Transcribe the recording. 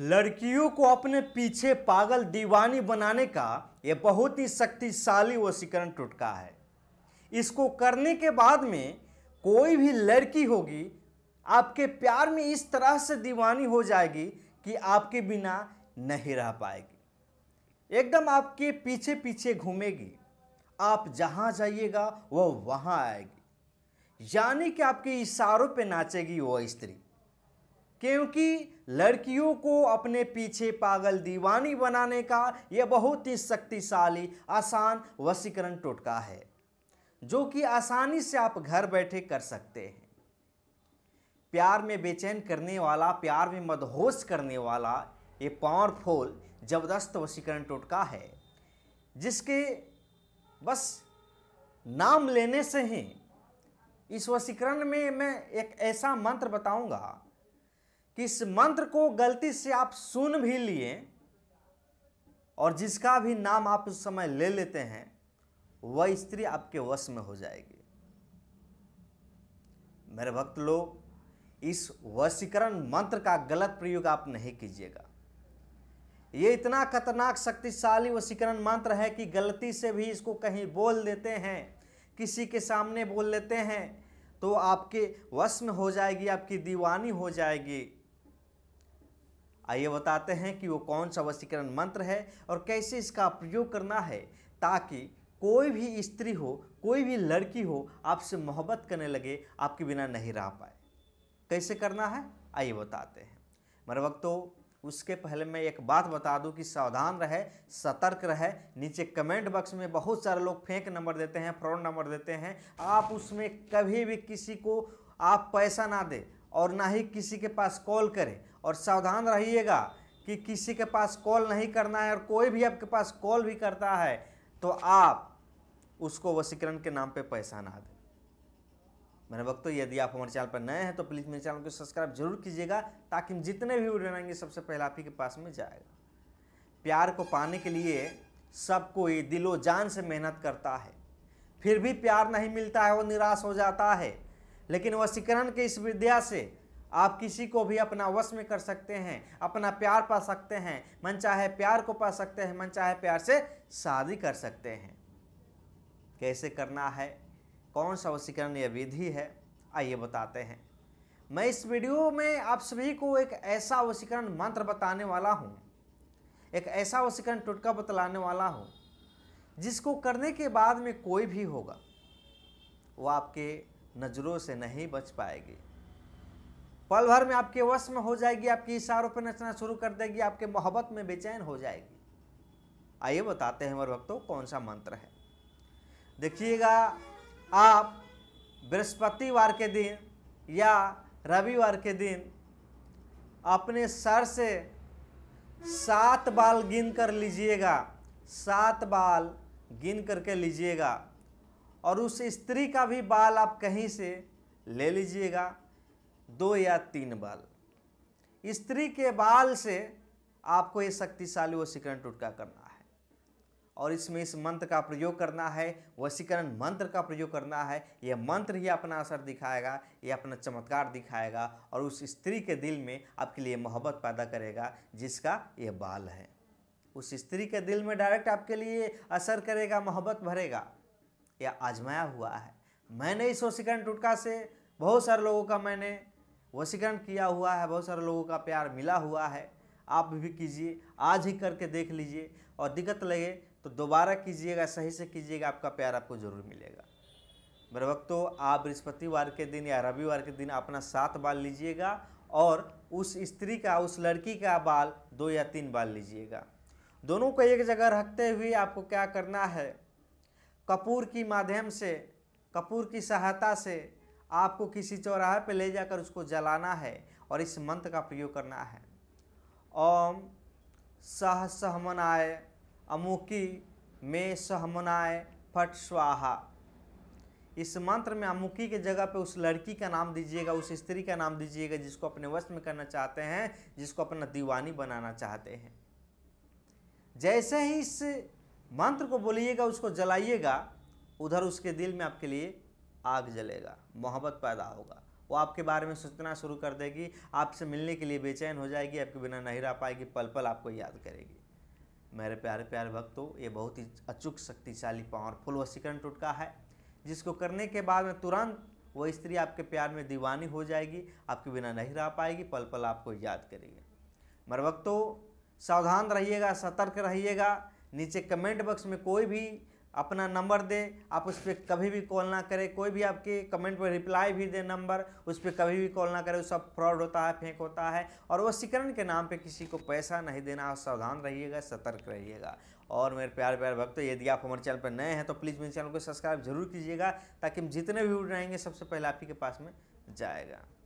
लड़कियों को अपने पीछे पागल दीवानी बनाने का यह बहुत ही शक्तिशाली वशीकरण टुटका है इसको करने के बाद में कोई भी लड़की होगी आपके प्यार में इस तरह से दीवानी हो जाएगी कि आपके बिना नहीं रह पाएगी एकदम आपके पीछे पीछे घूमेगी आप जहाँ जाइएगा वह वहाँ आएगी यानी कि आपके इशारों पे नाचेगी वह स्त्री क्योंकि लड़कियों को अपने पीछे पागल दीवानी बनाने का यह बहुत ही शक्तिशाली आसान वसीकरण टोटका है जो कि आसानी से आप घर बैठे कर सकते हैं प्यार में बेचैन करने वाला प्यार में मदहोश करने वाला ये पावरफुल जबरदस्त वसीकरण टोटका है जिसके बस नाम लेने से ही इस वसीकरण में मैं एक ऐसा मंत्र बताऊंगा कि इस मंत्र को गलती से आप सुन भी लिए और जिसका भी नाम आप उस समय ले लेते हैं वह स्त्री आपके वश में हो जाएगी मेरे भक्त लोग इस वशीकरण मंत्र का गलत प्रयोग आप नहीं कीजिएगा ये इतना खतरनाक शक्तिशाली वशीकरण मंत्र है कि गलती से भी इसको कहीं बोल देते हैं किसी के सामने बोल लेते हैं तो आपके वश में हो जाएगी आपकी दीवानी हो जाएगी आइए बताते हैं कि वो कौन सा वशीकरण मंत्र है और कैसे इसका प्रयोग करना है ताकि कोई भी स्त्री हो कोई भी लड़की हो आपसे मोहब्बत करने लगे आपके बिना नहीं रह पाए कैसे करना है आइए बताते हैं मेरे वक्तों उसके पहले मैं एक बात बता दूं कि सावधान रहे सतर्क रहे नीचे कमेंट बॉक्स में बहुत सारे लोग फेंक नंबर देते हैं फ्रॉड नंबर देते हैं आप उसमें कभी भी किसी को आप पैसा ना दें और ना ही किसी के पास कॉल करें और सावधान रहिएगा कि किसी के पास कॉल नहीं करना है और कोई भी आपके पास कॉल भी करता है तो आप उसको वसीकरण के नाम पे पैसा ना दें मेरे तो यदि आप हमारे चैनल पर नए हैं तो प्लीज़ मेरे चैनल को सब्सक्राइब जरूर कीजिएगा ताकि हम जितने भी वीडियो बनाएंगे सबसे पहले आप ही के पास में जाएगा प्यार को पाने के लिए सब कोई दिलो जान से मेहनत करता है फिर भी प्यार नहीं मिलता है वो निराश हो जाता है लेकिन वशीकरण के इस विद्या से आप किसी को भी अपना वश में कर सकते हैं अपना प्यार पा सकते हैं मन चाहे प्यार को पा सकते हैं मन चाहे प्यार से शादी कर सकते हैं कैसे करना है कौन सा वशीकरण यह विधि है आइए बताते हैं मैं इस वीडियो में आप सभी को एक ऐसा वशीकरण मंत्र बताने वाला हूँ एक ऐसा वशीकरण टुटका बतलाने वाला हूँ जिसको करने के बाद में कोई भी होगा वो आपके नज़रों से नहीं बच पाएगी पल भर में आपके वश में हो जाएगी आपकी इशारों पर नचना शुरू कर देगी आपके मोहब्बत में बेचैन हो जाएगी आइए बताते हैं हमारे भक्तों कौन सा मंत्र है देखिएगा आप बृहस्पतिवार के दिन या रविवार के दिन अपने सर से सात बाल गिन कर लीजिएगा सात बाल गिन करके लीजिएगा और उस स्त्री का भी बाल आप कहीं से ले लीजिएगा दो या तीन बाल स्त्री के बाल से आपको ये शक्तिशाली वशीकरण टुटका करना है और इसमें इस मंत्र का प्रयोग करना है वशीकरण मंत्र का प्रयोग करना है यह मंत्र ही अपना असर दिखाएगा यह अपना चमत्कार दिखाएगा और उस स्त्री के दिल में आपके लिए मोहब्बत पैदा करेगा जिसका यह बाल है उस स्त्री के दिल में डायरेक्ट आपके लिए असर करेगा मोहब्बत भरेगा या आजमाया हुआ है मैंने इस वसीकरण टुटका से बहुत सारे लोगों का मैंने वसीकरण किया हुआ है बहुत सारे लोगों का प्यार मिला हुआ है आप भी कीजिए आज ही करके देख लीजिए और दिक्कत लगे तो दोबारा कीजिएगा सही से कीजिएगा आपका प्यार आपको ज़रूर मिलेगा मेरे वक्तों आप बृहस्पतिवार के दिन या रविवार के दिन अपना सात बाल लीजिएगा और उस स्त्री का उस लड़की का बाल दो या तीन बाल लीजिएगा दोनों को एक जगह रखते हुए आपको क्या करना है कपूर की माध्यम से कपूर की सहायता से आपको किसी चौराहे पर ले जाकर उसको जलाना है और इस मंत्र का प्रयोग करना है ओम सह सहमनाय अमुकी मे सहमनाय फट स्वाहा इस मंत्र में अमुकी के जगह पे उस लड़की का नाम दीजिएगा उस स्त्री का नाम दीजिएगा जिसको अपने वश में करना चाहते हैं जिसको अपना दीवानी बनाना चाहते हैं जैसे ही इस मंत्र को बोलिएगा उसको जलाइएगा उधर उसके दिल में आपके लिए आग जलेगा मोहब्बत पैदा होगा वो आपके बारे में सोचना शुरू कर देगी आपसे मिलने के लिए बेचैन हो जाएगी आपके बिना नहीं रह पाएगी पल पल आपको याद करेगी मेरे प्यारे प्यारे भक्तों ये बहुत ही अचूक शक्तिशाली पावरफुल वसीकरण टुटका है जिसको करने के बाद में तुरंत वो स्त्री आपके प्यार में दीवानी हो जाएगी आपके बिना नहीं रह पाएगी पल पल आपको याद करेगी मेरे भक्तों सावधान रहिएगा सतर्क रहिएगा नीचे कमेंट बॉक्स में कोई भी अपना नंबर दे आप उस पर कभी भी कॉल ना करें कोई भी आपके कमेंट पर रिप्लाई भी दे नंबर उस पर कभी भी कॉल ना करें सब फ्रॉड होता है फेंक होता है और वसीकरण के नाम पे किसी को पैसा नहीं देना सावधान रहिएगा सतर्क रहिएगा और मेरे प्यार प्यार भक्तों यदि आप हमारे चैनल पर नए हैं तो प्लीज़ मेरे चैनल को सब्सक्राइब जरूर कीजिएगा ताकि हम जितने भी वीडियो सबसे पहले आप ही के पास में जाएगा